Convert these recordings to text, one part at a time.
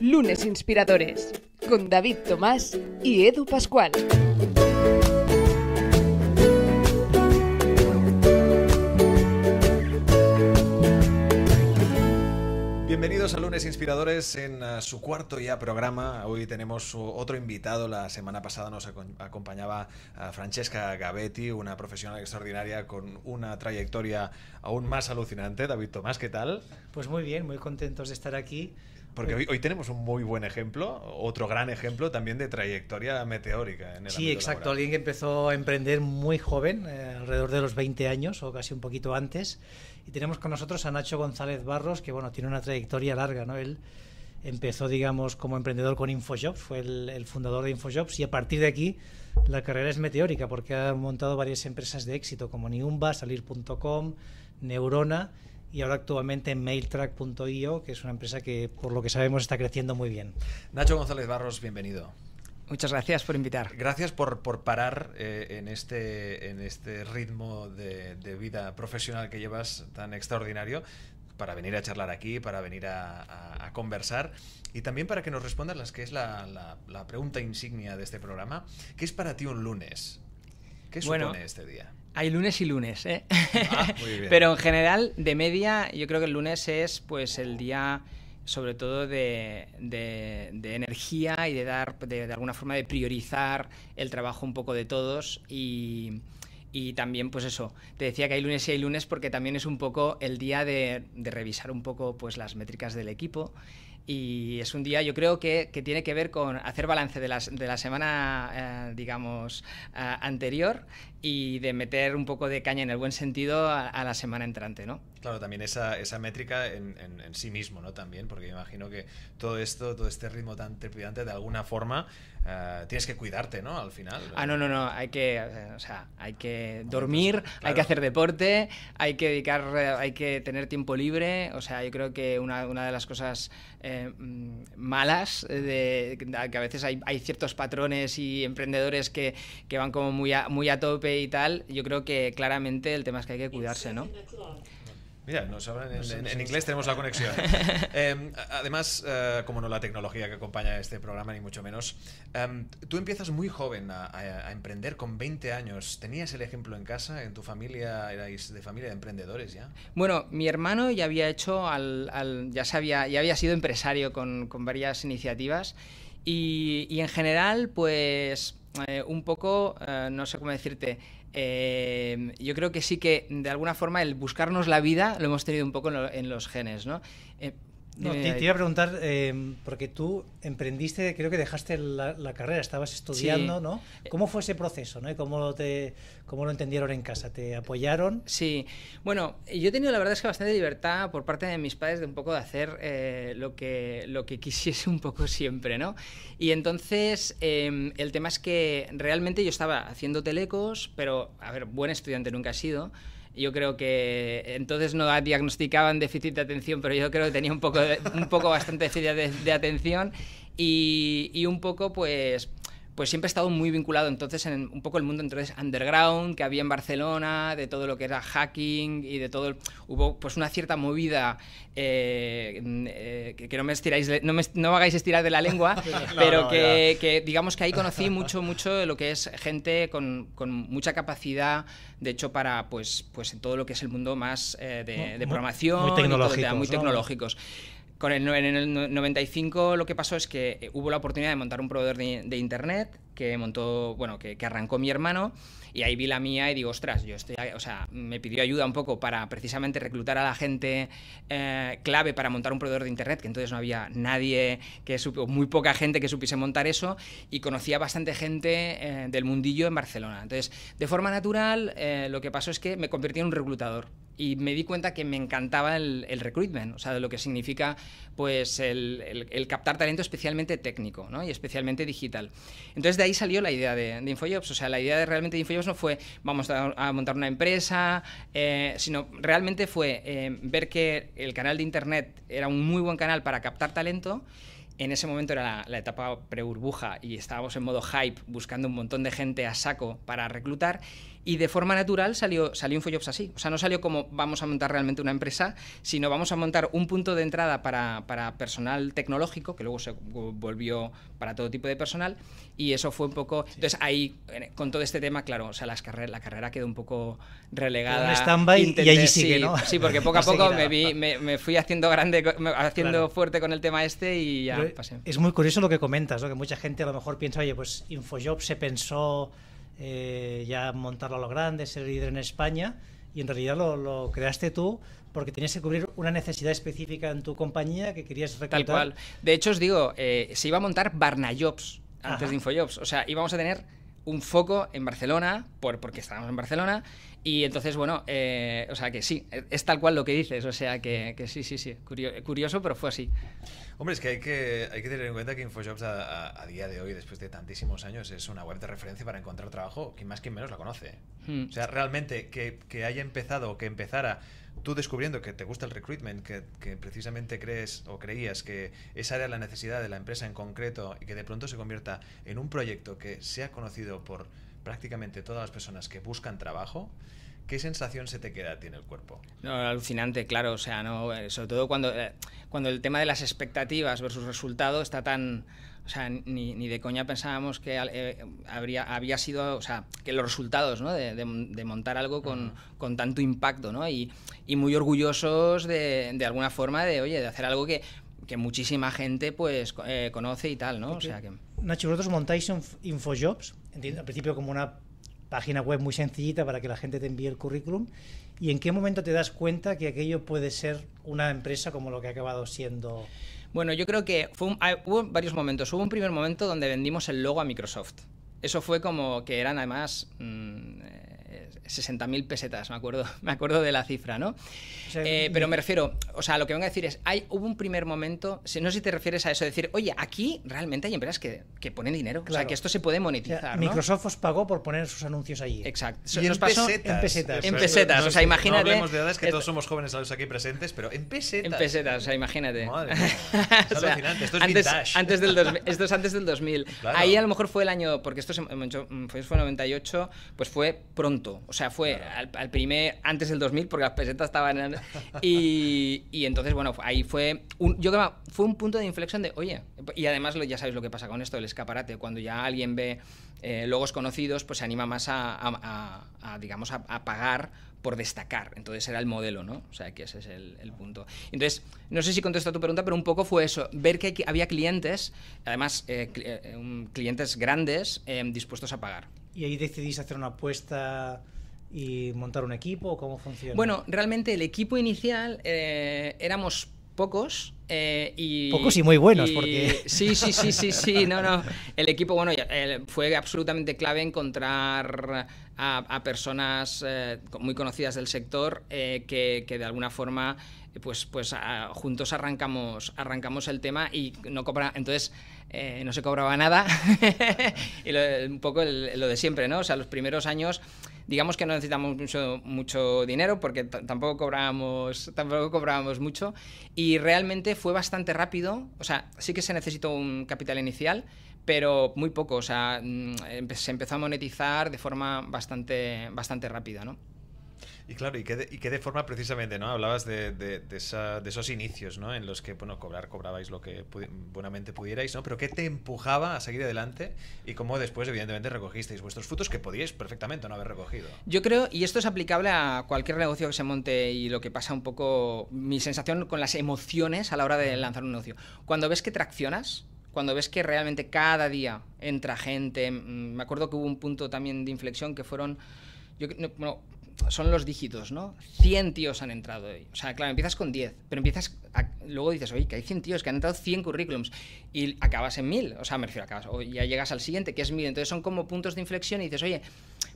Lunes Inspiradores con David Tomás y Edu Pascual. Bienvenidos a Lunes Inspiradores en ah, su cuarto ya programa. Hoy tenemos otro invitado. La semana pasada nos acompañaba Francesca Gavetti, una profesional extraordinaria con una trayectoria aún más alucinante. David Tomás, ¿qué tal? Pues muy bien, muy contentos de estar aquí porque hoy, tenemos un muy buen ejemplo, otro gran ejemplo también de trayectoria meteórica. En sí, exacto, alguien que empezó a emprender muy joven, eh, alrededor de los 20 años o casi un poquito antes. Y tenemos con nosotros a Nacho González Barros, que bueno, tiene una trayectoria larga, ¿no? Él empezó, digamos, como emprendedor con Infojobs, fue el, el fundador de Infojobs y a partir de aquí la carrera es meteórica porque ha montado varias empresas de éxito como Niumba, Salir.com, Neurona y ahora actualmente en mailtrack.io, que es una empresa que por lo que sabemos está creciendo muy bien. Nacho González Barros, bienvenido. Muchas gracias por invitar. Gracias por, parar eh, en, este, en este ritmo de, vida profesional que llevas tan extraordinario para venir a charlar aquí, para venir a, conversar y también para que nos respondas las que es la, pregunta insignia de este programa, ¿qué es para ti un lunes? ¿Qué supone este día? Hay lunes y lunes, ¿eh? ah, Pero en general, de media, yo creo que el lunes es pues el día sobre todo de, energía y de dar, de, alguna forma, de priorizar el trabajo un poco de todos y, y, también, pues eso, te decía que hay lunes y hay lunes porque también es un poco el día de, revisar un poco pues las métricas del equipo y es un día, yo creo que, tiene que ver con hacer balance de, de la semana, eh, digamos, eh, anterior y de meter un poco de caña en el buen sentido a, la semana entrante, ¿no? Claro, también esa, métrica en, sí mismo, ¿no? También, porque imagino que todo esto, todo este ritmo tan trepidante, de alguna forma, eh, tienes que cuidarte, ¿no? Al final. Ah, no, no, no. Hay que, eh, o sea, hay que dormir, hay que hacer deporte, hay que dedicar, eh, hay que tener tiempo libre. O sea, yo creo que una, una de las cosas mm, malas, de, que a veces hay, ciertos patrones y emprendedores que, que van como muy muy a tope y tal, yo creo que claramente el tema es que hay que cuidarse, ¿no? Mira, en, inglés, tenemos la conexión. Em, además, eh, como no la tecnología que acompaña este programa, ni mucho menos, em, tú empiezas muy joven a, emprender con 20 años. ¿Tenías el ejemplo en casa? ¿En tu familia erais de familia de emprendedores ya? Bueno, mi hermano ya había hecho, ya, sabía, ya había sido empresario con, varias iniciativas y, en general, pues eh, un poco, eh, no sé cómo decirte, eh, yo creo que sí que de alguna forma el buscarnos la vida lo hemos tenido un poco en, los genes, ¿no? Eh, te, iba a preguntar, em, porque tú emprendiste, creo que dejaste la, carrera, estabas estudiando, ¿no? Eh, ¿Cómo fue ese proceso? ¿Cómo, te, lo entendieron en casa? ¿Te apoyaron? Sí, bueno, yo he tenido la verdad es que bastante libertad por parte de mis padres de un poco de hacer eh, lo, que, lo que quisiese un poco siempre, ¿no? Y entonces em, el tema es que realmente yo estaba haciendo telecos, pero, a ver, buen estudiante nunca he sido. Yo creo que entonces no diagnosticaban déficit de atención, pero yo creo que tenía un poco, un poco bastante déficit de, atención y, y un poco pues pues siempre he estado muy vinculado entonces en un poco el mundo entonces underground que había en Barcelona, de todo lo que era hacking y de todo, hubo pues una cierta movida eh, eh, que no me estiráis, no no hagáis estirar de la lengua, pero que, digamos que ahí conocí mucho, mucho de lo que es gente con, mucha capacidad, de hecho para pues, pues en todo lo que es el mundo más eh, de, programación, muy tecnológicos, muy tecnológicos. Con el, en el 95 lo que pasó es que eh, hubo la oportunidad de montar un proveedor de, internet que montó, bueno, que, arrancó mi hermano y ahí vi la mía y digo, ostras, yo estoy, o sea, me pidió ayuda un poco para precisamente reclutar a la gente eh, clave para montar un proveedor de internet, que entonces no había nadie que muy poca gente que supiese montar eso y conocía bastante gente eh, del mundillo en Barcelona. Entonces, de forma natural, lo que pasó es que me convertí en un reclutador y me di cuenta que me encantaba el, el recruitment, o sea, de lo que significa pues el, el, captar talento especialmente técnico ¿no? y especialmente digital. Entonces de ahí salió la idea de, de, InfoJobs, o sea, la idea de realmente de InfoJobs no fue vamos a, montar una empresa, eh, sino realmente fue eh, ver que el canal de Internet era un muy buen canal para captar talento en ese momento era la, etapa pre-burbuja y estábamos en modo hype buscando un montón de gente a saco para reclutar y de forma natural salió, salió un así. O sea, no salió como vamos a montar realmente una empresa, sino vamos a montar un punto de entrada para, personal tecnológico, que luego se volvió para todo tipo de personal, y eso fue un poco... Entonces ahí, con todo este tema, claro, o sea, las la carrera quedó un poco relegada. stand-by y allí sigue, ¿no? Sí, porque poco a poco me, fui haciendo grande, haciendo fuerte con el tema este y ya... Es muy curioso lo que comentas, ¿no? que mucha gente a lo mejor piensa, oye, pues Infojobs se pensó eh, ya montarlo a lo grande, ser líder en España, y en realidad lo, creaste tú porque tenías que cubrir una necesidad específica en tu compañía que querías recalcar. De hecho, os digo, eh, se iba a montar Barnajobs antes de Infojobs. O sea, íbamos a tener un foco en Barcelona, por, porque estábamos en Barcelona, y entonces, bueno, eh, o sea que sí, es tal cual lo que dices, o sea que, sí, sí, sí, curioso, pero fue así. Hombre, es que hay que, hay que tener en cuenta que Infojobs a, día de hoy, después de tantísimos años, es una web de referencia para encontrar trabajo. Quien más, quien menos la conoce. Hmm. O sea, realmente que, haya empezado o que empezara tú descubriendo que te gusta el recruitment, que, que, precisamente crees o creías que esa era la necesidad de la empresa en concreto y que de pronto se convierta en un proyecto que sea conocido por prácticamente todas las personas que buscan trabajo, ¿Qué sensación se te queda tiene el cuerpo? No, alucinante, claro. O sea, no, eh, sobre todo cuando, eh, cuando el tema de las expectativas versus resultados está tan. O sea, ni, de coña pensábamos que eh, habría, había sido, o sea, que los resultados, ¿no? De, montar algo con, con, tanto impacto, ¿no? Y, y muy orgullosos de, de alguna forma de, oye, de hacer algo que que muchísima gente pues conoce y tal, ¿no? o sea que... Nacho, vosotros montáis infojobs, al principio como una página web muy sencillita para que la gente te envíe el currículum. ¿Y en qué momento te das cuenta que aquello puede ser una empresa como lo que ha acabado siendo? Bueno, yo creo que hubo varios momentos. Hubo un primer momento donde vendimos el logo a Microsoft. Eso fue como que eran además... Mm, eh, 60.000 pesetas, me acuerdo, me acuerdo de la cifra, ¿no? Eh, pero me refiero, o sea, lo que vengo a decir es, hay, hubo un primer momento, si, no sé si te refieres a eso, decir, oye, aquí realmente hay empresas que, ponen dinero, o sea, que esto se puede monetizar. Microsoft os pagó por poner sus anuncios allí. Exacto. Y nos en, pasó pesetas. en pesetas. En pesetas, o sea, imagínate. No hablemos de edades que todos somos jóvenes aquí presentes, pero en pesetas. En pesetas, o sea, imagínate. esto es antes, vintage. del 2000, esto es antes del 2000. Ahí a lo mejor fue el año, porque esto fue en 98, pues fue pronto, o o sea, fue al, primer, antes del 2000, porque las pesetas estaban... En, y, y, entonces, bueno, ahí fue un, yo creo fue un punto de inflexión de, oye, y además lo, ya sabéis lo que pasa con esto el escaparate, cuando ya alguien ve eh, logos conocidos, pues se anima más a, digamos, a pagar por destacar. Entonces era el modelo, ¿no? O sea, que ese es el, punto. Entonces, no sé si contesto a tu pregunta, pero un poco fue eso, ver que había clientes, además eh, eh, clientes grandes, dispuestos a pagar. Y ahí decidís hacer una apuesta y montar un equipo? ¿Cómo funciona? Bueno, realmente el equipo inicial eh, éramos pocos eh, y pocos y muy buenos porque sí sí sí sí sí no no el equipo bueno eh, fue absolutamente clave encontrar a, personas muy conocidas del sector que, de alguna forma pues, pues juntos arrancamos, arrancamos el tema y no cobra, entonces no se cobraba nada un poco lo de siempre, ¿no? O sea, los primeros años digamos que no necesitamos mucho, mucho dinero porque tampoco cobrábamos, tampoco cobrábamos mucho y realmente fue bastante rápido, o sea, sí que se necesitó un capital inicial, pero muy poco, o sea, mm, se empezó a monetizar de forma bastante, bastante rápida, ¿no? Y claro, y qué de, forma precisamente, ¿no? Hablabas de, esos inicios, ¿no? En los que, bueno, cobrar, cobrabais lo que buenamente pudierais, ¿no? Pero ¿qué te empujaba a seguir adelante y cómo después, evidentemente, recogisteis vuestros frutos que podíais perfectamente no haber recogido? Yo creo, y esto es aplicable a cualquier negocio que se monte y lo que pasa un poco, mi sensación con las emociones a la hora de lanzar un negocio. Cuando ves que traccionas, cuando ves que realmente cada día entra gente, mm, me acuerdo que hubo un punto también de inflexión que fueron, yo, son los dígitos, ¿no? 100 tíos han entrado hoy. O sea, claro, empiezas con 10, pero empiezas. luego dices, oye, que hay 100 tíos que han entrado 100 currículums y acabas en 1000. O sea, me refiero, acabas. O ya llegas al siguiente, que es 1000. Entonces son como puntos de inflexión y dices, oye,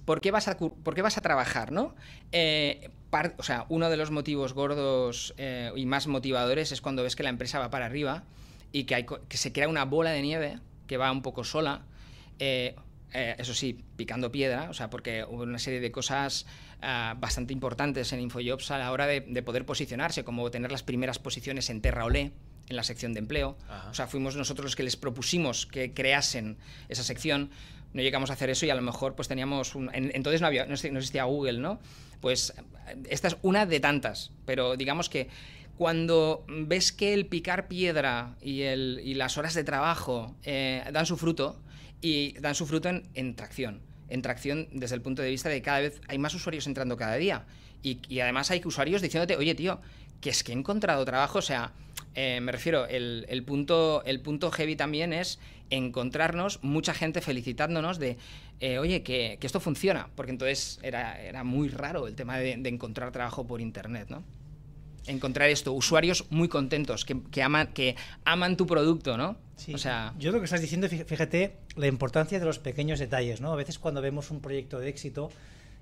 ¿por qué vas a, qué vas a trabajar, no? Eh, o sea, uno de los motivos gordos eh, y más motivadores es cuando ves que la empresa va para arriba y que, que se crea una bola de nieve que va un poco sola. Eh, eh, eso sí, picando piedra, o sea, porque hubo una serie de cosas ah, bastante importantes en InfoJobs a la hora de, poder posicionarse, como tener las primeras posiciones en Terra Olé, en la sección de empleo. O sea, fuimos nosotros los que les propusimos que creasen esa sección. No llegamos a hacer eso y a lo mejor pues teníamos... Un, entonces no, había, existía Google, ¿no? Pues esta es una de tantas, pero digamos que cuando ves que el picar piedra y, el, las horas de trabajo eh, dan su fruto, y dan su fruto en, tracción. En tracción desde el punto de vista de cada vez hay más usuarios entrando cada día. Y, además hay usuarios diciéndote, oye tío, que es que he encontrado trabajo, o sea, eh, me refiero, el, punto, el punto heavy también es encontrarnos, mucha gente felicitándonos de, eh, oye, que, esto funciona, porque entonces era, muy raro el tema de, de encontrar trabajo por Internet, ¿no? encontrar esto, usuarios muy contentos, que, aman, que aman tu producto, ¿no? Sí. O sea... Yo lo que estás diciendo, fíjate, la importancia de los pequeños detalles, ¿no? A veces cuando vemos un proyecto de éxito,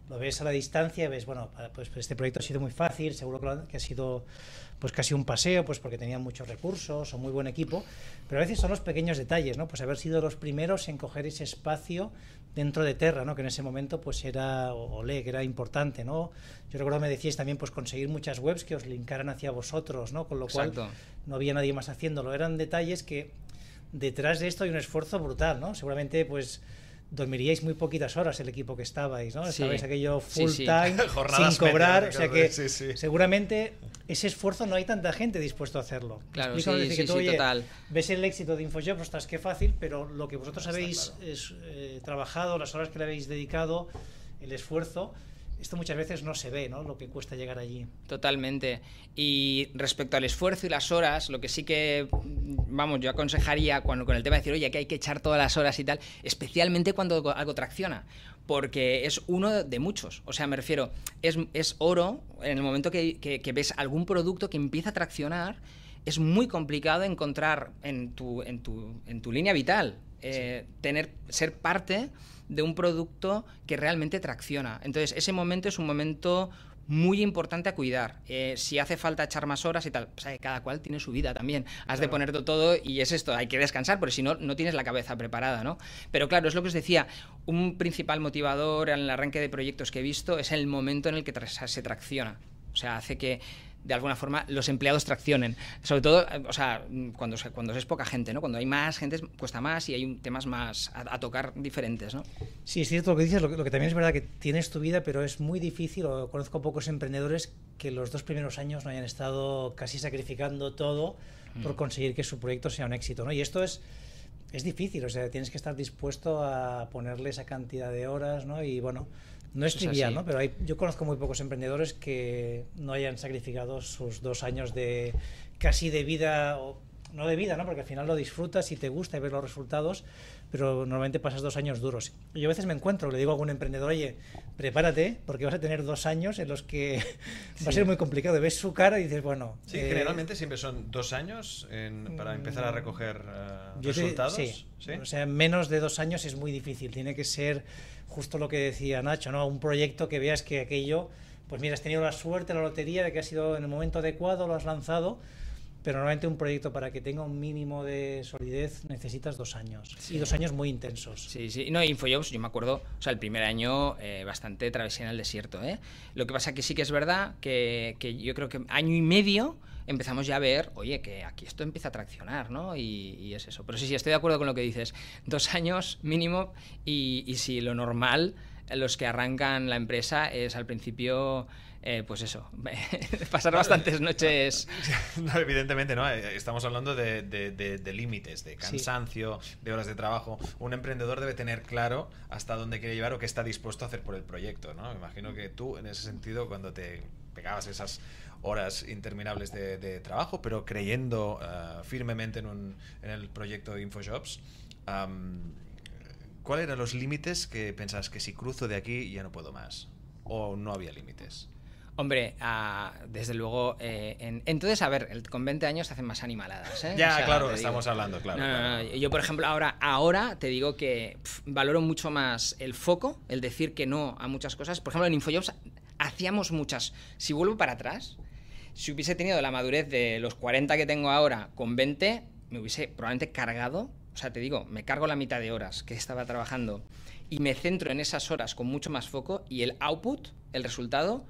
lo ves a la distancia y ves, bueno, pues, pues este proyecto ha sido muy fácil, seguro que, ha sido pues casi un paseo, pues porque tenían muchos recursos o muy buen equipo, pero a veces son los pequeños detalles, ¿no? Pues haber sido los primeros en coger ese espacio dentro de Terra, ¿no? Que en ese momento pues era olé, que era importante, ¿no? Yo recuerdo me decíais también pues conseguir muchas webs que os linkaran hacia vosotros, ¿no? Con lo cual no había nadie más haciéndolo, eran detalles que detrás de esto hay un esfuerzo brutal, ¿no? Seguramente pues dormiríais muy poquitas horas el equipo que estabais, ¿no? Sabéis aquello full time, sin cobrar, o sea que seguramente ese esfuerzo no hay tanta gente dispuesto a hacerlo. Claro, total. Ves el éxito de InfoJob, ostras, qué fácil, pero lo que vosotros habéis es, eh, trabajado, las horas que le habéis dedicado, el esfuerzo, esto muchas veces no se ve, ¿no? Lo que cuesta llegar allí. Totalmente. Y respecto al esfuerzo y las horas, lo que sí que, mm, vamos, yo aconsejaría cuando, con el tema de decir, oye, que hay que echar todas las horas y tal, especialmente cuando algo tracciona porque es uno de muchos. O sea, me refiero, es, es oro en el momento que, ves algún producto que empieza a traccionar. Es muy complicado encontrar en tu, en tu, en tu línea vital, eh, tener, ser parte de un producto que realmente tracciona. Entonces, ese momento es un momento muy importante a cuidar. Eh, si hace falta echar más horas y tal, pues, cada cual tiene su vida también. Has de ponerlo todo y es esto, hay que descansar, porque si no, no tienes la cabeza preparada, ¿no? Pero claro, es lo que os decía, un principal motivador en el arranque de proyectos que he visto es el momento en el que se tracciona. O sea, hace que de alguna forma los empleados traccionen. Sobre todo, eh, o sea, mm, cuando, cuando es poca gente, ¿no? Cuando hay más gente cuesta más y hay temas más a, tocar diferentes, ¿no? Sí, es cierto lo que dices, lo que, también es verdad que tienes tu vida, pero es muy difícil, conozco pocos emprendedores que los dos primeros años no hayan estado casi sacrificando todo por mm. conseguir que su proyecto sea un éxito, ¿no? Y esto es... Es difícil, o sea, tienes que estar dispuesto a ponerle esa cantidad de horas, ¿no? Y bueno, no es, trivial, ¿no? Pero hay, yo conozco muy pocos emprendedores que no hayan sacrificado sus dos años de casi de vida, o, no de vida, ¿no? Porque al final lo disfrutas y te gusta y los resultados pero normalmente pasas dos años duros. Y yo a veces me encuentro, le digo a algún emprendedor, oye, prepárate, porque vas a tener dos años en los que va a ser muy complicado. Ves su cara y dices, bueno... Sí, eh, generalmente siempre son dos años para mm, empezar a recoger eh, resultados. o sea, menos de dos años es muy difícil. Tiene que ser justo lo que decía Nacho, ¿no? Un proyecto que veas que aquello, pues mira, has tenido la suerte, la lotería de que ha sido en el momento adecuado, lo has lanzado pero normalmente un proyecto para que tenga un mínimo de solidez necesitas dos años y dos años muy intensos. Sí, sí, no, InfoJobs, yo me acuerdo, o sea, el primer año eh, bastante travesía en el desierto, ¿eh? Lo que pasa que sí que es verdad que, yo creo que año y medio empezamos ya a ver, oye, que aquí esto empieza a traccionar, ¿no? Y, es eso. Pero sí, sí, estoy de acuerdo con lo que dices. Dos años mínimo y, si lo normal, los que arrancan la empresa es al principio eh, pues eso, pasar bastantes noches. No, evidentemente, ¿no? Eh, estamos hablando de, límites, de cansancio, de horas de trabajo. Un emprendedor debe tener claro hasta dónde quiere llevar o qué está dispuesto a hacer por el proyecto, ¿no? Me imagino mm. que tú, en ese sentido, cuando te pegabas esas horas interminables de, trabajo, pero creyendo eh, firmemente en, el proyecto de InfoShops, ¿cuáles eran los límites que pensabas que si cruzo de aquí ya no puedo más? ¿O no había límites? Hombre, ah, desde luego. Eh, entonces, a ver, con 20 años se hacen más animaladas. ¿eh? Ya, claro, estamos hablando, claro, yo, por ejemplo, ahora, ahora te digo que valoro mucho más el foco, el decir que no a muchas cosas. Por ejemplo, en InfoJobs hacíamos muchas. Si vuelvo para atrás, si hubiese tenido la madurez de los 40 que tengo ahora con 20, me hubiese probablemente cargado. O sea, te digo, me cargo la mitad de horas que estaba trabajando y me centro en esas horas con mucho más foco y el output, el resultado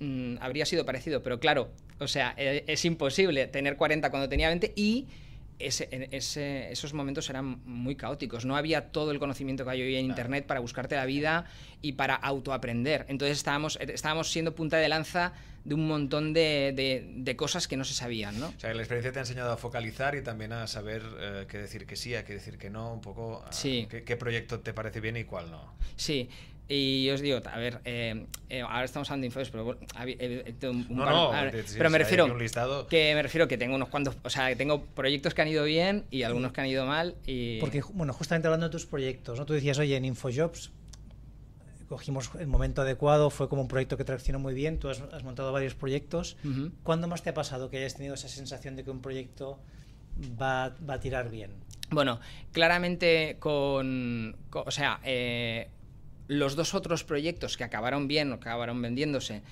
Mm, habría sido parecido, pero claro, o sea, e, es, imposible tener 40 cuando tenía 20 y... esos momentos eran muy caóticos. No había todo el conocimiento que hay hoy en Internet para buscarte la vida y para autoaprender. Entonces estábamos, eh, estábamos siendo punta de lanza de un montón de, cosas que no se sabían. ¿no? O sea, la experiencia te ha enseñado a focalizar y también a saber eh, qué decir que sí, a qué decir que no, un poco qué, qué proyecto te parece bien y cuál no. Sí. Y yo os digo, a ver, eh, eh, ahora estamos hablando de infos, pero bueno, pero me refiero que me refiero que tengo unos cuantos, o sea, que tengo proyectos que han ido bien y algunos que han ido mal y porque bueno, justamente hablando de tus proyectos, ¿no? Tú decías, "Oye, en InfoJobs eh, cogimos el momento adecuado, fue como un proyecto que traccionó muy bien, tú has, montado varios proyectos. ¿Cuándo más te ha pasado que hayas tenido esa sensación de que un proyecto va, va a tirar bien? Bueno, claramente con, o sea, los dos otros proyectos que acabaron bien o acabaron vendiéndose,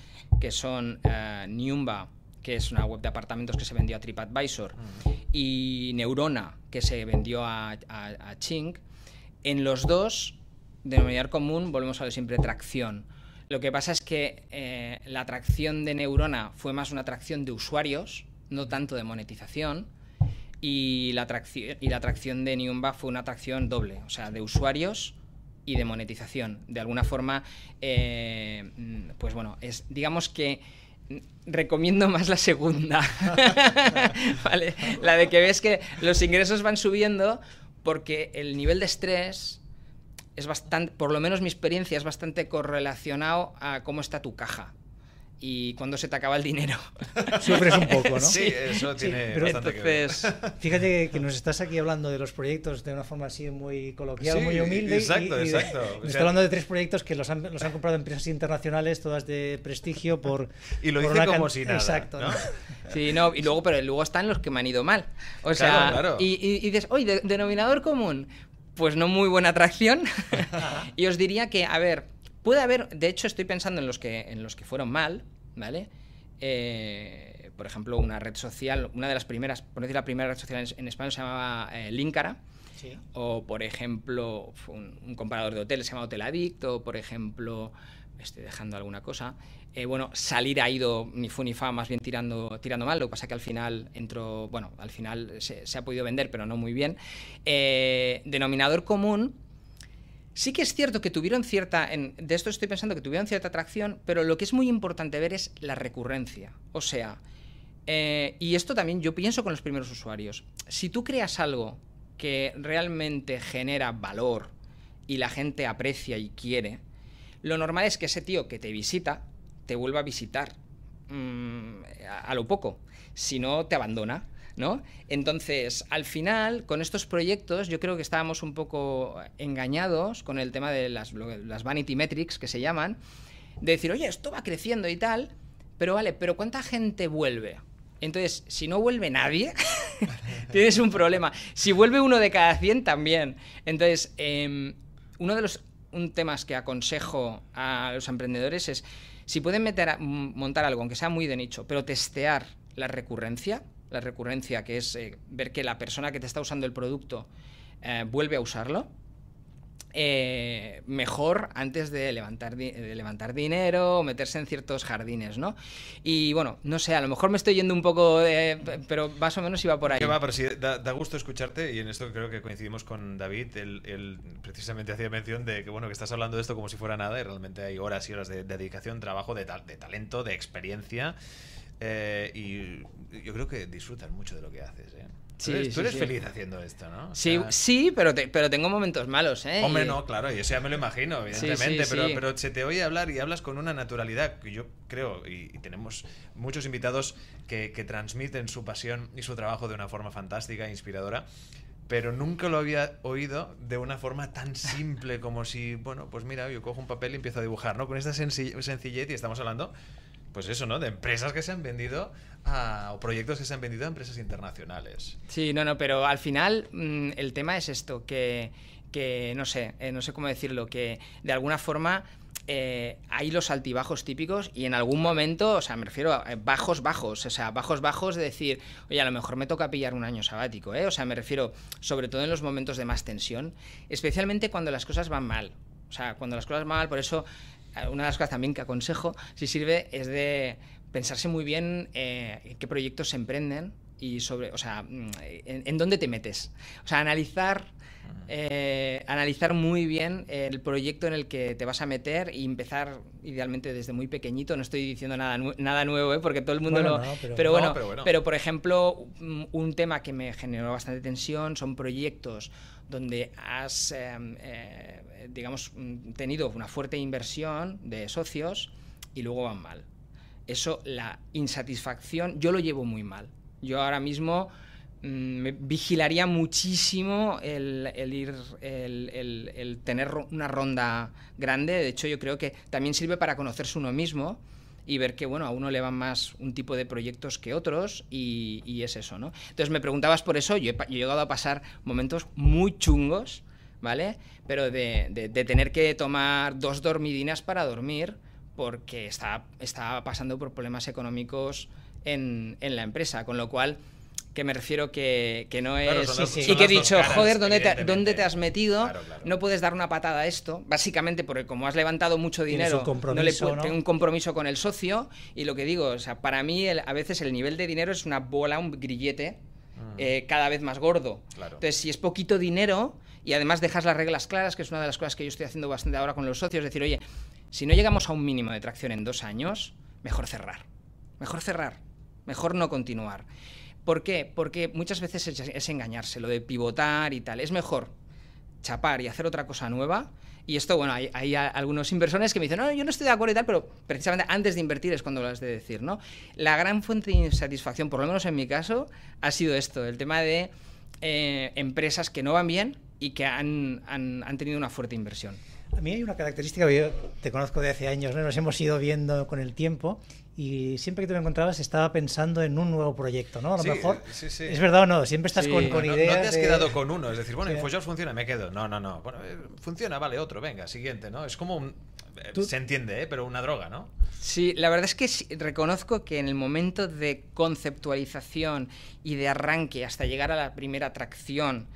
que son eh, Niumba, que es una web de apartamentos que se vendió a TripAdvisor, mm. y Neurona, que se vendió a, Ching, en los dos, de manera común, volvemos a ver siempre tracción. Lo que pasa es que eh, la atracción de Neurona fue más una atracción de usuarios, no tanto de monetización, y la, atracción, y la atracción de Niumba fue una atracción doble, o sea, de usuarios y de monetización. De alguna forma, eh, mm, pues bueno, es digamos que mm, recomiendo más la segunda, La de que ves que los ingresos van subiendo porque el nivel de estrés es bastante, por lo menos mi experiencia es bastante correlacionado a cómo está tu caja y cuando se te acaba el dinero. Sufres un poco, ¿no? Sí, eso tiene pero bastante que ver. Fíjate que nos estás aquí hablando de los proyectos de una forma así muy coloquial, muy humilde. Exacto, y, exacto. está hablando de tres proyectos que los han, los han, comprado empresas internacionales, todas de prestigio, por. Y lo por como si nada. Exacto. ¿no? Sí, no, y luego, pero luego están los que me han ido mal. O sea, Y, y, dices, oye, denominador común. Pues no muy buena atracción. y os diría que, a ver, Puede haber, de hecho estoy pensando en los que, en los que fueron mal, ¿vale? Eh, por ejemplo, una red social, una de las primeras, por decir la primera red social en, español España se llamaba eh, Líncara. Sí. O, por ejemplo, un, comparador de hoteles llamado Hotel o, por ejemplo, estoy dejando alguna cosa. Eh, bueno, salir ha ido ni fu ni fa, más bien tirando, tirando mal. Lo que pasa que al final entró, bueno, al final se ha podido vender, pero no muy bien. denominador común Sí que es cierto que tuvieron cierta, de esto estoy pensando que tuvieron cierta atracción, pero lo que es muy importante ver es la recurrencia. O sea, eh, y esto también yo pienso con los primeros usuarios. Si tú creas algo que realmente genera valor y la gente aprecia y quiere, lo normal es que ese tío que te visita te vuelva a visitar mm, a lo poco. Si no, te abandona entonces, al final, con estos proyectos, yo creo que estábamos un poco engañados con el tema de las, vanity metrics, que se llaman, de decir, oye, esto va creciendo y tal, pero vale, pero ¿cuánta gente vuelve? Entonces, si no vuelve nadie, tienes un problema. Si vuelve uno de cada 100, también. Entonces, em, uno de los temas que aconsejo a los emprendedores es, si pueden meter montar algo, aunque sea muy de nicho, pero testear la recurrencia, la recurrencia, que es eh, ver que la persona que te está usando el producto eh, vuelve a usarlo. Eh, mejor antes de levantar, de levantar dinero o meterse en ciertos jardines, ¿no? Y bueno, no sé, a lo mejor me estoy yendo un poco, pero más o menos iba por ahí. va, sí, da, gusto escucharte y en esto creo que coincidimos con David. Él, precisamente hacía mención de que, bueno, que estás hablando de esto como si fuera nada y realmente hay horas y horas de, dedicación, trabajo, de, de talento, de experiencia eh, y yo creo que disfrutas mucho de lo que haces, ¿eh? tú eres, feliz haciendo esto, ¿no? sí, sí, pero, pero tengo momentos malos, ¿eh? Hombre, no, claro, yo ya me lo imagino, evidentemente, pero, pero se te oye hablar y hablas con una naturalidad, que yo creo, y, tenemos muchos invitados que, que transmiten su pasión y su trabajo de una forma fantástica e inspiradora pero nunca lo había oído de una forma tan simple como si, bueno, pues mira, yo cojo un papel y empiezo a dibujar, ¿no? Con esta sencillez, y estamos hablando pues eso, ¿no? De empresas que se han vendido o proyectos que se han vendido a empresas internacionales. Sí, no, no, pero al final mm, el tema es esto, que, no sé, eh, no sé cómo decirlo, que de alguna forma... Eh, hay los altibajos típicos y en algún momento, o sea, me refiero a eh, bajos, bajos, o sea, bajos, bajos de decir, oye, a lo mejor me toca pillar un año sabático, ¿eh? O sea, me refiero sobre todo en los momentos de más tensión, especialmente cuando las cosas van mal. O sea, cuando las cosas van mal, por eso una de las cosas también que aconsejo, si sirve, es de pensarse muy bien eh, qué proyectos se emprenden y sobre, o sea, mm, en, dónde te metes. O sea, analizar, eh, analizar muy bien el proyecto en el que te vas a meter y empezar idealmente desde muy pequeñito. No estoy diciendo nada, nada nuevo, eh, porque todo el mundo lo... No, pero, bueno, pero, bueno, pero por ejemplo, mm, un tema que me generó bastante tensión son proyectos donde has em, digamos, mm, tenido una fuerte inversión de socios y luego van mal. Eso, la insatisfacción, yo lo llevo muy mal. Yo ahora mismo mm, me vigilaría muchísimo el, el ir, el, el, tener una ronda grande. De hecho, yo creo que también sirve para conocerse uno mismo y ver que, bueno, a uno le van más un tipo de proyectos que otros y, es eso, ¿no? Entonces me preguntabas por eso, yo he, llegado a pasar momentos muy chungos ¿vale? Pero de, tener que tomar dos dormidinas para dormir porque está estaba pasando por problemas económicos en, en la empresa, con lo cual que me refiero que, no es... Y que he dicho, joder, ¿dónde te, ¿dónde te, has metido? No puedes dar una patada a esto, básicamente porque como has levantado mucho dinero, un no le un compromiso con el socio y lo que digo, o sea, para mí a veces el nivel de dinero es una bola, un grillete ah. eh, cada vez más gordo. Entonces, si es poquito dinero, y además dejas las reglas claras, que es una de las cosas que yo estoy haciendo bastante ahora con los socios, decir, oye, si no llegamos a un mínimo de tracción en dos años, mejor cerrar, mejor cerrar, mejor no continuar. ¿Por qué? Porque muchas veces es, engañarse, lo de pivotar y tal. Es mejor chapar y hacer otra cosa nueva. Y esto, bueno, hay, algunos inversores que me dicen, no, yo no estoy de acuerdo y tal, pero precisamente antes de invertir es cuando lo has de decir, ¿no? La gran fuente de insatisfacción, por lo menos en mi caso, ha sido esto, el tema de eh, empresas que no van bien, y que han, tenido una fuerte inversión. A mí hay una característica yo te conozco de hace años, ¿no? nos hemos ido viendo con el tiempo y siempre que te me encontrabas estaba pensando en un nuevo proyecto, ¿no? A lo mejor. Sí, sí. Es verdad o no, siempre estás con, con no, ideas. No te has quedado con uno, es decir, bueno, InfoJob pues funciona, me quedo. No, no, no. Bueno, eh, funciona, vale, otro, venga, siguiente, ¿no? Es como un. Eh, se entiende, ¿eh? pero una droga, ¿no? Sí, la verdad es que reconozco que en el momento de conceptualización y de arranque hasta llegar a la primera atracción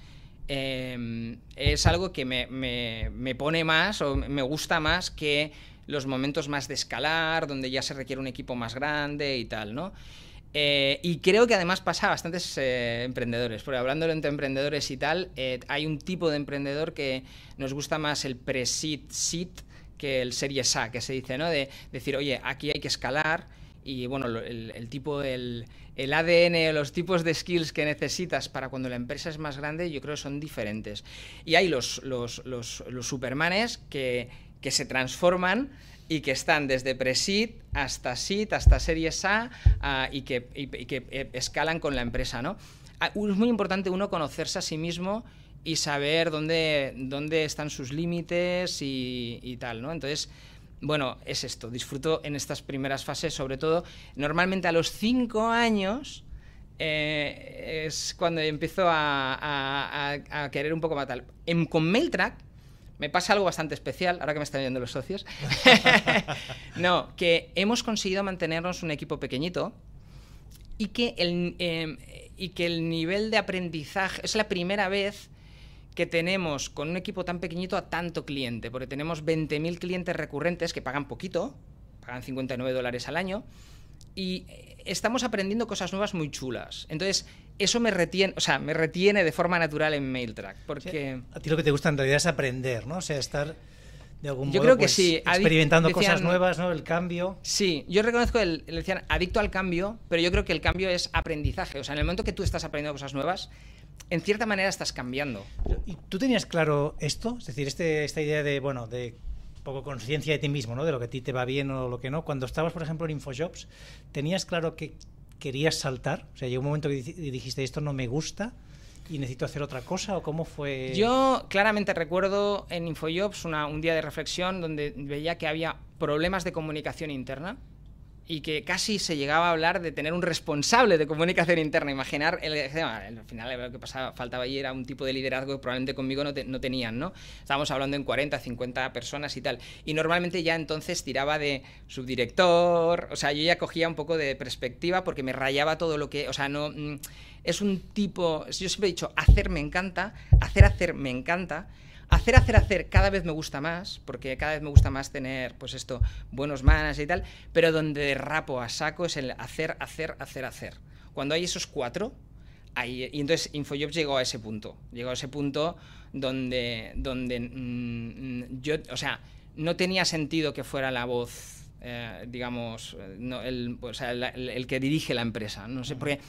Em, es algo que me, pone más o me gusta más que los momentos más de escalar, donde ya se requiere un equipo más grande y tal, ¿no? Eh, y creo que además pasa a bastantes eh, emprendedores, porque hablándolo entre emprendedores y tal, eh, hay un tipo de emprendedor que nos gusta más el pre-seed, que el series A, que se dice, ¿no? de decir, oye, aquí hay que escalar, y bueno, el, tipo, el, el, ADN, los tipos de skills que necesitas para cuando la empresa es más grande, yo creo que son diferentes. Y hay los, los, los, supermanes que, que se transforman y que están desde pre hasta SIT, hasta series A ah, y, que, y que eh, escalan con la empresa, ¿no? Ah, es muy importante uno conocerse a sí mismo y saber dónde, dónde están sus límites y, y tal, ¿no? Entonces, bueno, es esto, disfruto en estas primeras fases, sobre todo, normalmente a los cinco años eh, es cuando empiezo a, querer un poco más tal. En, con me pasa algo bastante especial, ahora que me están viendo los socios. no, que hemos conseguido mantenernos un equipo pequeñito y eh, y que el nivel de aprendizaje es la primera vez que tenemos con un equipo tan pequeñito a tanto cliente, porque tenemos 20.000 clientes recurrentes que pagan poquito, pagan 59 dólares al año, y eh, estamos aprendiendo cosas nuevas muy chulas. Entonces, eso me retiene, o sea, me retiene de forma natural en MailTrack, porque... a ti lo que te gusta en realidad es aprender, ¿no? O sea, estar... De algún yo modo, creo que pues, sí. Experimentando cosas nuevas, ¿no? El cambio. Sí, yo reconozco, el, le decían adicto al cambio, pero yo creo que el cambio es aprendizaje. O sea, en el momento que tú estás aprendiendo cosas nuevas, en cierta manera estás cambiando. ¿Y tú tenías claro esto? Es decir, este, esta idea de, bueno, de poco conciencia de ti mismo, De lo que a ti te va bien o lo que no. Cuando estabas, por ejemplo, en InfoJobs, ¿tenías claro que querías saltar? O sea, llegó un momento que dijiste, esto no me gusta y necesito hacer otra cosa o cómo fue? Yo claramente recuerdo en InfoJobs un día de reflexión donde veía que había problemas de comunicación interna y que casi se llegaba a hablar de tener un responsable de comunicación interna. Imaginar, el, al final lo que pasaba, faltaba allí era un tipo de liderazgo que probablemente conmigo no, no, tenían, ¿no? Estábamos hablando en 40, 50 personas y tal. Y normalmente ya entonces tiraba de subdirector, o sea, yo ya cogía un poco de perspectiva porque me rayaba todo lo que, o sea, no... Mm, es un tipo, yo siempre he dicho, hacer me encanta, hacer, hacer me encanta, hacer, hacer, hacer cada vez me gusta más, porque cada vez me gusta más tener, pues esto, buenos manas y tal, pero donde derrapo a saco es el hacer, hacer, hacer, hacer. Cuando hay esos cuatro, ahí, y entonces InfoJobs llegó a ese punto, llegó a ese punto donde, donde mm, yo, o sea, no tenía sentido que fuera la voz, eh, digamos, el, que dirige la empresa, no sé, qué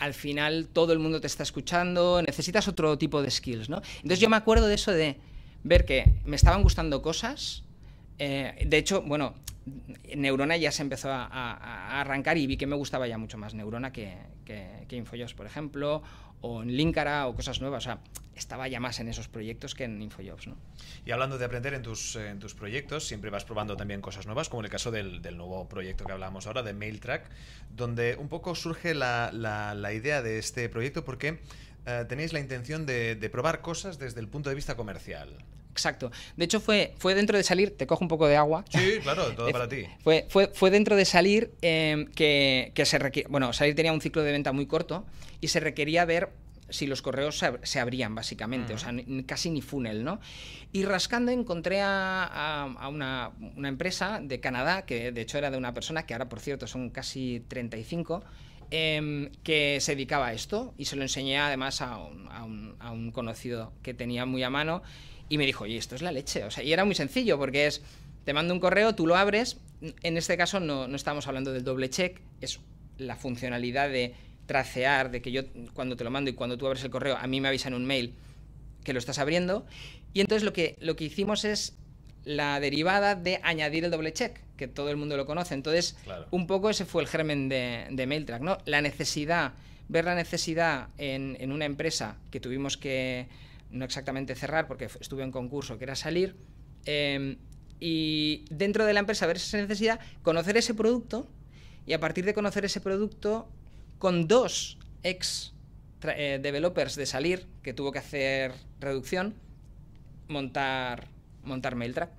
al final todo el mundo te está escuchando, necesitas otro tipo de skills, ¿no? Entonces yo me acuerdo de eso de ver que me estaban gustando cosas, eh, de hecho, bueno, Neurona ya se empezó a, arrancar y vi que me gustaba ya mucho más Neurona que, que, Infojobs, por ejemplo, o en Linkara o cosas nuevas. O sea, estaba ya más en esos proyectos que en Infojobs. ¿no? Y hablando de aprender en tus, proyectos, siempre vas probando también cosas nuevas, como en el caso del, nuevo proyecto que hablábamos ahora, de MailTrack, donde un poco surge la, idea de este proyecto porque eh, tenéis la intención de probar cosas desde el punto de vista comercial. Exacto. De hecho, fue, fue dentro de salir, te cojo un poco de agua. Sí, claro, todo para ti. Fue, fue, dentro de salir em, que, se requería. Bueno, salir tenía un ciclo de venta muy corto y se requería ver si los correos se, abrían, básicamente. O sea, mm. casi ni funnel, ¿no? Y rascando encontré a, una, empresa de Canadá, que de hecho era de una persona que ahora, por cierto, son casi 35. Em, que se dedicaba a esto y se lo enseñé además a un, conocido que tenía muy a mano y me dijo, oye, esto es la leche. O sea, y era muy sencillo porque es, te mando un correo, tú lo abres. En este caso no, no estamos hablando del doble check, es la funcionalidad de tracear, de que yo cuando te lo mando y cuando tú abres el correo, a mí me avisan un mail que lo estás abriendo. Y entonces lo que, lo que hicimos es la derivada de añadir el doble check, que todo el mundo lo conoce. Entonces, un poco ese fue el germen de, de MailTrack, ¿no? La necesidad, ver la necesidad en una empresa que tuvimos que no exactamente cerrar, porque estuve en concurso, que era salir, em, y dentro de la empresa ver esa necesidad, conocer ese producto, y a partir de conocer ese producto, con dos ex eh, developers de salir, que tuvo que hacer reducción, montar, montar MailTrack.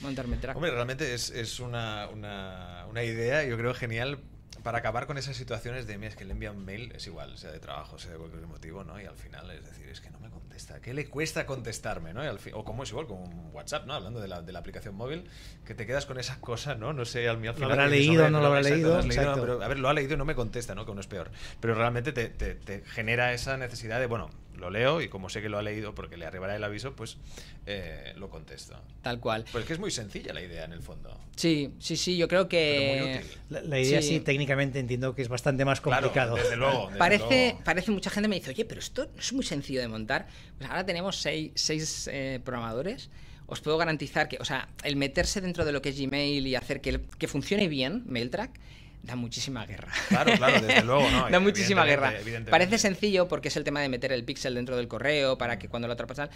Montar Hombre, realmente es, una, una idea, yo creo, genial para acabar con esas situaciones de, mí es que le envían mail, es igual, sea de trabajo, sea de cualquier motivo, ¿no? Y al final es decir, es que no me contesta, ¿qué le cuesta contestarme, ¿no? Y al o como es igual, como un WhatsApp, ¿no? Hablando de la, de la, aplicación móvil, que te quedas con esa cosa, ¿no? No sé, al, final... Lo habrá leído, no lo habrá leído. a ver, lo ha leído y no me contesta, ¿no? Que uno es peor. Pero realmente te genera esa necesidad de, bueno, lo leo y como sé que lo ha leído porque le arribará el aviso, pues eh, lo contesto. Tal cual. Porque pues es muy sencilla la idea en el fondo. Sí, sí, sí, yo creo que... La, idea sí. técnicamente entiendo que es bastante más complicado. luego. parece, parece mucha gente me dice, oye, pero esto es muy sencillo de montar. Pues ahora tenemos seis, eh, programadores os puedo garantizar que, o sea, el meterse dentro de lo que es Gmail y hacer que, que funcione bien MailTrack da muchísima guerra. Claro, claro, desde luego, ¿no? da muchísima guerra. Parece sencillo porque es el tema de meter el píxel dentro del correo para que cuando lo atrapasan,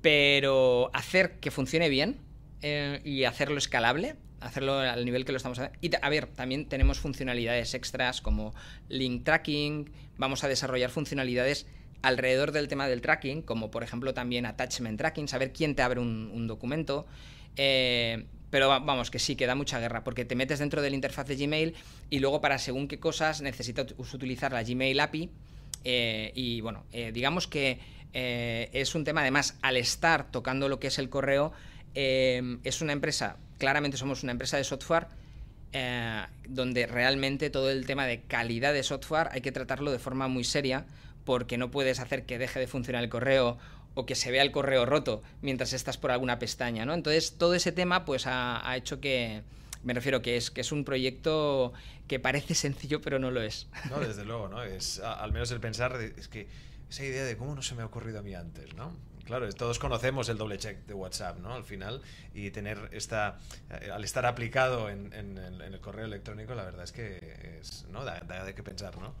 pero hacer que funcione bien eh, y hacerlo escalable, hacerlo al nivel que lo estamos haciendo. Y a ver, también tenemos funcionalidades extras como link tracking, vamos a desarrollar funcionalidades alrededor del tema del tracking, como por ejemplo también attachment tracking, saber quién te abre un, documento. Eh, pero vamos, que sí, que da mucha guerra, porque te metes dentro de la interfaz de Gmail y luego para según qué cosas necesitas utilizar la Gmail API. Eh, y bueno, eh, digamos que eh, es un tema, además, al estar tocando lo que es el correo, es una empresa, claramente somos una empresa de software. donde realmente todo el tema de calidad de software hay que tratarlo de forma muy seria porque no puedes hacer que deje de funcionar el correo o que se vea el correo roto mientras estás por alguna pestaña, ¿no? Entonces, todo ese tema pues ha, hecho que, me refiero que es que es un proyecto que parece sencillo pero no lo es. No, desde luego, ¿no? Es al menos el pensar es que esa idea de cómo no se me ha ocurrido a mí antes, ¿no? Claro, todos conocemos el doble check de WhatsApp, ¿no? Al final, y tener esta, eh, al estar aplicado en, el correo electrónico, la verdad es que es, ¿no? da, de qué pensar, ¿no?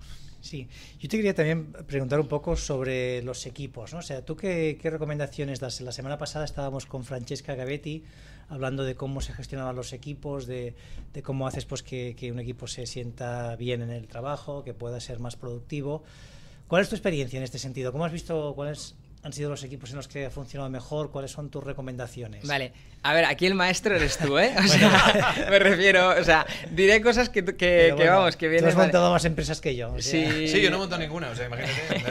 Sí, yo te quería también preguntar un poco sobre los equipos, ¿no? O sea, ¿tú qué, recomendaciones das? La semana pasada estábamos con Francesca Gavetti hablando de cómo se gestionaban los equipos, de, cómo haces pues que, un equipo se sienta bien en el trabajo, que pueda ser más productivo. ¿Cuál es tu experiencia en este sentido? ¿Cómo has visto, cuál es han sido los equipos en los que ha funcionado mejor? ¿Cuáles son tus recomendaciones? Vale, a ver, aquí el maestro eres tú, ¿eh? O sea, me refiero, o sea, diré cosas que, que, vamos, que vienen... Tú has montado más empresas que yo. sí. yo no he montado ninguna, o sea, imagínate.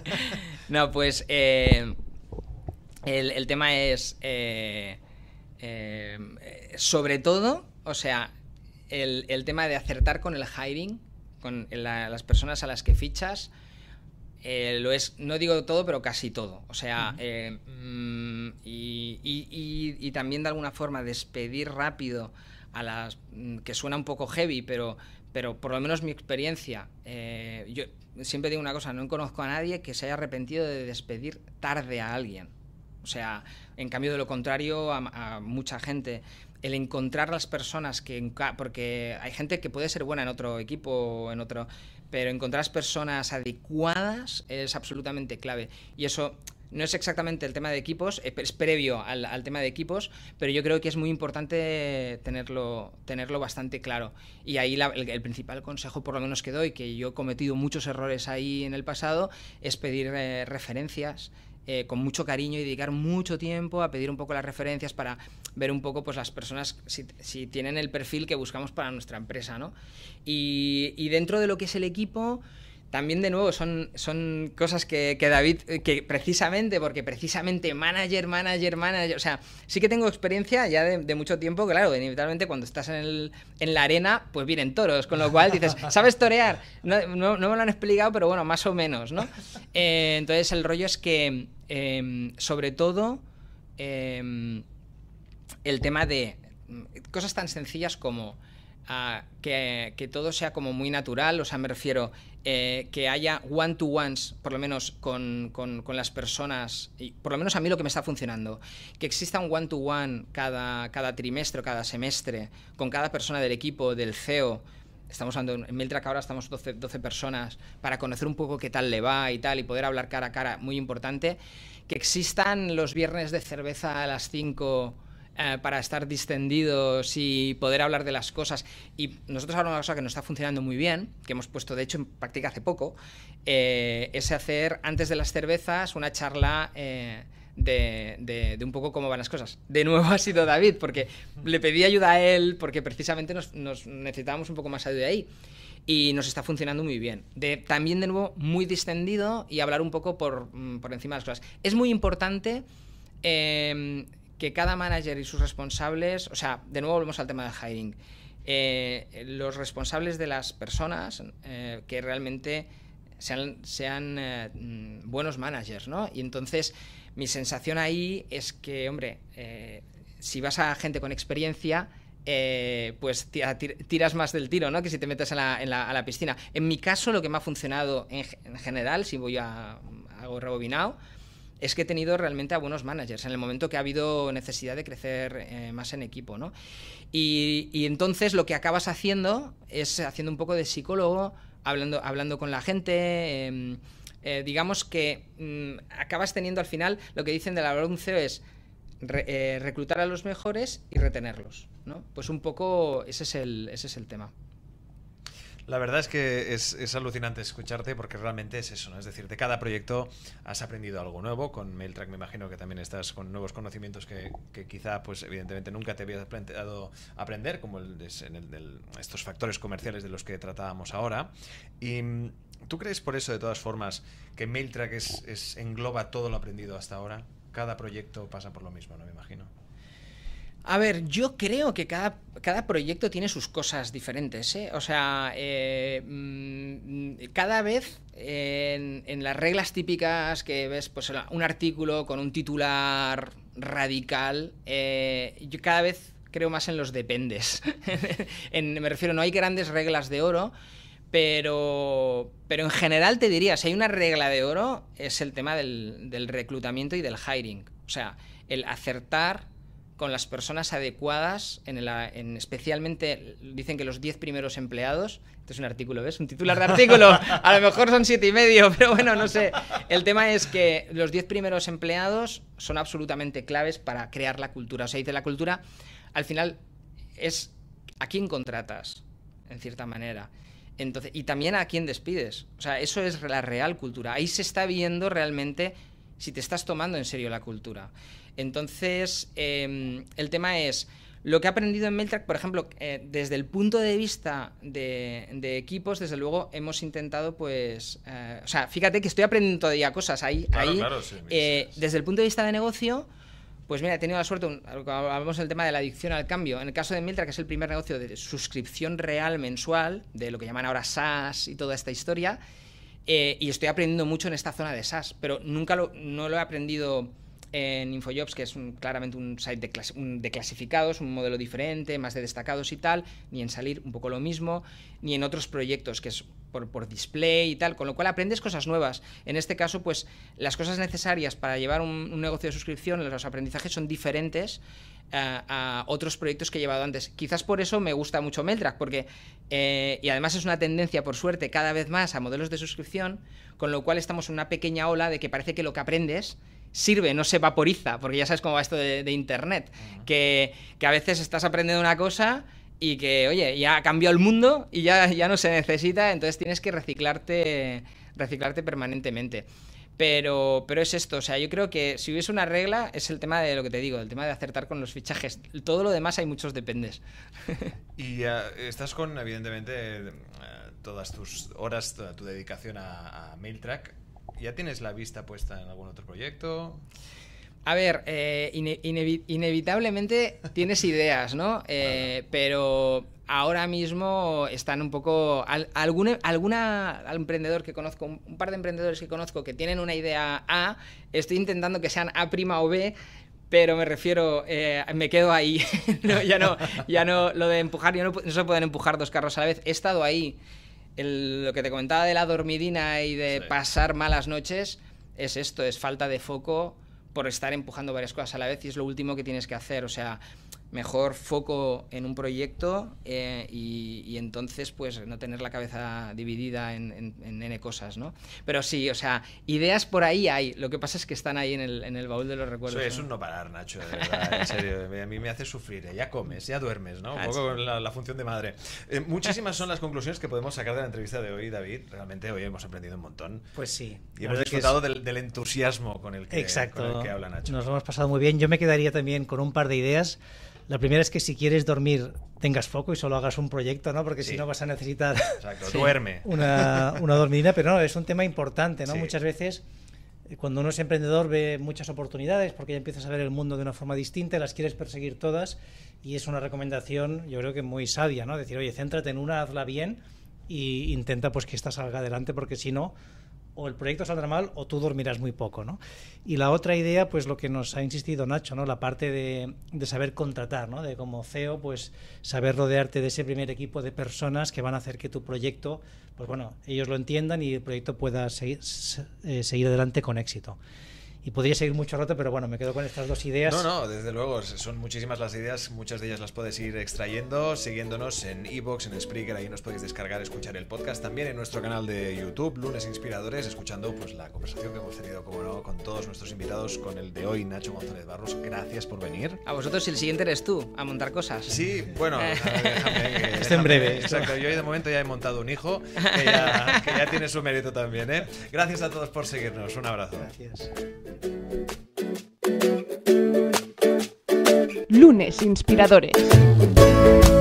no, pues eh, el, tema es, eh, eh, sobre todo, o sea, el, tema de acertar con el hiring, con las personas a las que fichas, eh, lo es, no digo todo, pero casi todo. O sea, eh, mm, y, también de alguna forma despedir rápido a las. Mm, que suena un poco heavy, pero, pero por lo menos mi experiencia. Eh, yo siempre digo una cosa: no conozco a nadie que se haya arrepentido de despedir tarde a alguien. O sea, en cambio de lo contrario, a mucha gente el encontrar las personas que... Porque hay gente que puede ser buena en otro equipo, en otro... Pero encontrar las personas adecuadas es absolutamente clave. Y eso no es exactamente el tema de equipos, es previo al, al, tema de equipos, pero yo creo que es muy importante tenerlo, tenerlo bastante claro. Y ahí el, principal consejo, por lo menos que doy, que yo he cometido muchos errores ahí en el pasado, es pedir eh, referencias, eh, con mucho cariño y dedicar mucho tiempo a pedir un poco las referencias para ver un poco pues, las personas si, tienen el perfil que buscamos para nuestra empresa. ¿no? y dentro de lo que es el equipo también de nuevo son, son cosas que, David, eh, que precisamente, porque precisamente manager, manager, manager, o sea, sí que tengo experiencia ya de, mucho tiempo, claro, inevitablemente cuando estás en, la arena, pues vienen toros, con lo cual dices, ¿sabes torear? No, me lo han explicado, pero bueno, más o menos, ¿no? Eh, entonces el rollo es que, em, sobre todo, em, el tema de mm, cosas tan sencillas como a que, todo sea como muy natural, o sea, me refiero eh, que haya one-to-ones, por lo menos con, las personas, y por lo menos a mí lo que me está funcionando, que exista un one-to-one cada, cada trimestre, cada semestre, con cada persona del equipo, del CEO, estamos hablando en Miltrack ahora estamos 12, 12, personas para conocer un poco qué tal le va y tal y poder hablar cara a cara, muy importante. Que existan los viernes de cerveza a las 5 eh, para estar distendidos y poder hablar de las cosas. Y nosotros ahora una cosa que nos está funcionando muy bien, que hemos puesto de hecho en práctica hace poco, eh, es hacer antes de las cervezas una charla... Eh, de, un poco cómo van las cosas. De nuevo ha sido David, porque le pedí ayuda a él, porque precisamente nos, necesitábamos un poco más ayuda ahí. Y nos está funcionando muy bien. también de nuevo muy distendido y hablar un poco por, mm, por encima de las cosas. Es muy importante eh, que cada manager y sus responsables, o sea, de nuevo volvemos al tema del hiring, eh, los responsables de las personas eh, que realmente sean, eh, mm, buenos managers, ¿no? Y entonces mi sensación ahí es que, hombre, si vas a gente con experiencia, pues tiras más del tiro, ¿no? Que si te metes a la, en la, piscina. En mi caso, lo que me ha funcionado en, en general, si voy a, hago rebobinado, es que he tenido realmente a buenos managers en el momento que ha habido necesidad de crecer eh, más en equipo, ¿no? Y, entonces lo que acabas haciendo es haciendo un poco de psicólogo, hablando, hablando con la gente. Em, eh, digamos que mm, acabas teniendo al final lo que dicen de la bronce es eh, reclutar a los mejores y retenerlos, ¿no? Pues un poco ese es el, ese es el tema. La verdad es que es, alucinante escucharte porque realmente es eso, ¿no? Es decir, de cada proyecto has aprendido algo nuevo. Con MailTrack me imagino que también estás con nuevos conocimientos que, quizá, pues evidentemente nunca te habías planteado aprender, como en estos factores comerciales de los que tratábamos ahora. Y mm, ¿tú crees por eso, de todas formas, que MailTrack es, es engloba todo lo aprendido hasta ahora? Cada proyecto pasa por lo mismo, ¿no? Me imagino. A ver, yo creo que cada, cada proyecto tiene sus cosas diferentes. ¿eh? O sea, eh, mm, cada vez en, las reglas típicas que ves, pues un artículo con un titular radical, eh, yo cada vez creo más en los dependes. me refiero, no hay grandes reglas de oro. Pero, pero en general te diría, si hay una regla de oro, es el tema del reclutamiento y del hiring. O sea, el acertar con las personas adecuadas, en, en especialmente dicen que los 10 primeros empleados, esto es un artículo, ¿ves? Un titular de artículo, a lo mejor son siete y medio, pero bueno, no sé. El tema es que los 10 primeros empleados son absolutamente claves para crear la cultura. O sea, dice la cultura, al final es a quién contratas, en cierta manera. Entonces, y también a quién despides. O sea, eso es la real cultura. Ahí se está viendo realmente si te estás tomando en serio la cultura. Entonces, em, el tema es lo que he aprendido en Meltrack, por ejemplo, eh, desde el punto de vista de, equipos, desde luego hemos intentado, pues, eh, o sea, fíjate que estoy aprendiendo todavía cosas ahí. Claro, claro, eh, sí, desde el punto de vista de negocio, pues mira, he tenido la suerte, hablamos del tema de la adicción al cambio. En el caso de Meltrack, que es el primer negocio de suscripción real mensual, de lo que llaman ahora SaaS y toda esta historia, y estoy aprendiendo mucho en esta zona de SaaS, pero nunca no lo he aprendido en Infojobs, que es claramente un site de, clasificados, un modelo diferente, más de destacados y tal, ni en salir un poco lo mismo, ni en otros proyectos, que es por, display y tal, con lo cual aprendes cosas nuevas. En este caso, pues las cosas necesarias para llevar un, negocio de suscripción, los aprendizajes son diferentes eh, a, otros proyectos que he llevado antes. Quizás por eso me gusta mucho Meldrack, porque, eh, y además es una tendencia, por suerte, cada vez más a modelos de suscripción, con lo cual estamos en una pequeña ola de que parece que lo que aprendes sirve, no se vaporiza, porque ya sabes cómo va esto de, Internet, que, a veces estás aprendiendo una cosa y que, oye, ya ha cambiado el mundo y ya, ya no se necesita, entonces tienes que reciclarte, reciclarte permanentemente. Pero, pero es esto, o sea, yo creo que si hubiese una regla es el tema de lo que te digo, el tema de acertar con los fichajes. Todo lo demás hay muchos dependes. y ah, estás con, evidentemente, eh, todas tus horas, ...toda tu dedicación a, a MailTrack ¿Ya tienes la vista puesta en algún otro proyecto? A ver, eh, inevitablemente tienes ideas, ¿no? Eh, pero ahora mismo están un poco... alguna, emprendedor que conozco, un par de emprendedores que conozco que tienen una idea A, estoy intentando que sean A' prima o B, pero me refiero, eh, me quedo ahí. ya no, ya no, lo de empujar, yo no, se pueden empujar dos carros a la vez. He estado ahí lo que te comentaba de la dormidina y de pasar malas noches es esto, es falta de foco por estar empujando varias cosas a la vez y es lo último que tienes que hacer. O sea, mejor foco en un proyecto eh, y, entonces pues no tener la cabeza dividida en, N cosas, ¿no? Pero sí, o sea, ideas por ahí hay, lo que pasa es que están ahí en el, baúl de los recuerdos. Eso es un no parar, Nacho, de verdad, en serio, a mí me hace sufrir, ¿eh? ya comes, ya duermes, ¿no? Un ah, poco la, función de madre. Eh, muchísimas son las conclusiones que podemos sacar de la entrevista de hoy, David, realmente hoy hemos aprendido un montón. Pues sí. Y hemos disfrutado del, entusiasmo con el, que, que habla Nacho. Nos hemos pasado muy bien, yo me quedaría también con un par de ideas. La primera es que si quieres dormir tengas foco y solo hagas un proyecto, ¿no? Porque si no vas a necesitar duerme. Una, una dormidina, pero no, es un tema importante, ¿no? Muchas veces eh, cuando uno es emprendedor ve muchas oportunidades porque ya empiezas a ver el mundo de una forma distinta, las quieres perseguir todas y es una recomendación yo creo que muy sabia, ¿no? Decir, oye, céntrate en una, hazla bien e intenta pues que esta salga adelante porque si no o el proyecto saldrá mal o tú dormirás muy poco, ¿no? Y la otra idea, pues lo que nos ha insistido Nacho, ¿no? La parte de, saber contratar, De como CEO, pues saber rodearte de ese primer equipo de personas que van a hacer que tu proyecto, pues bueno, ellos lo entiendan y el proyecto pueda seguir, eh, seguir adelante con éxito y podría seguir mucho rato, pero bueno, me quedo con estas dos ideas. No, no, desde luego, son muchísimas las ideas, muchas de ellas las puedes ir extrayendo, siguiéndonos en Evox, en Spreaker, ahí nos podéis descargar, escuchar el podcast, también en nuestro canal de YouTube, Lunes Inspiradores, escuchando pues la conversación que hemos tenido, como no, con todos nuestros invitados, con el de hoy, Nacho González Barros, gracias por venir. A vosotros y el siguiente eres tú, a montar cosas. Sí, bueno, déjame, en breve. Exacto, yo de momento ya he montado un hijo, que ya, tiene su mérito también, ¿eh? Gracias a todos por seguirnos, un abrazo. Gracias. Lunes Inspiradores.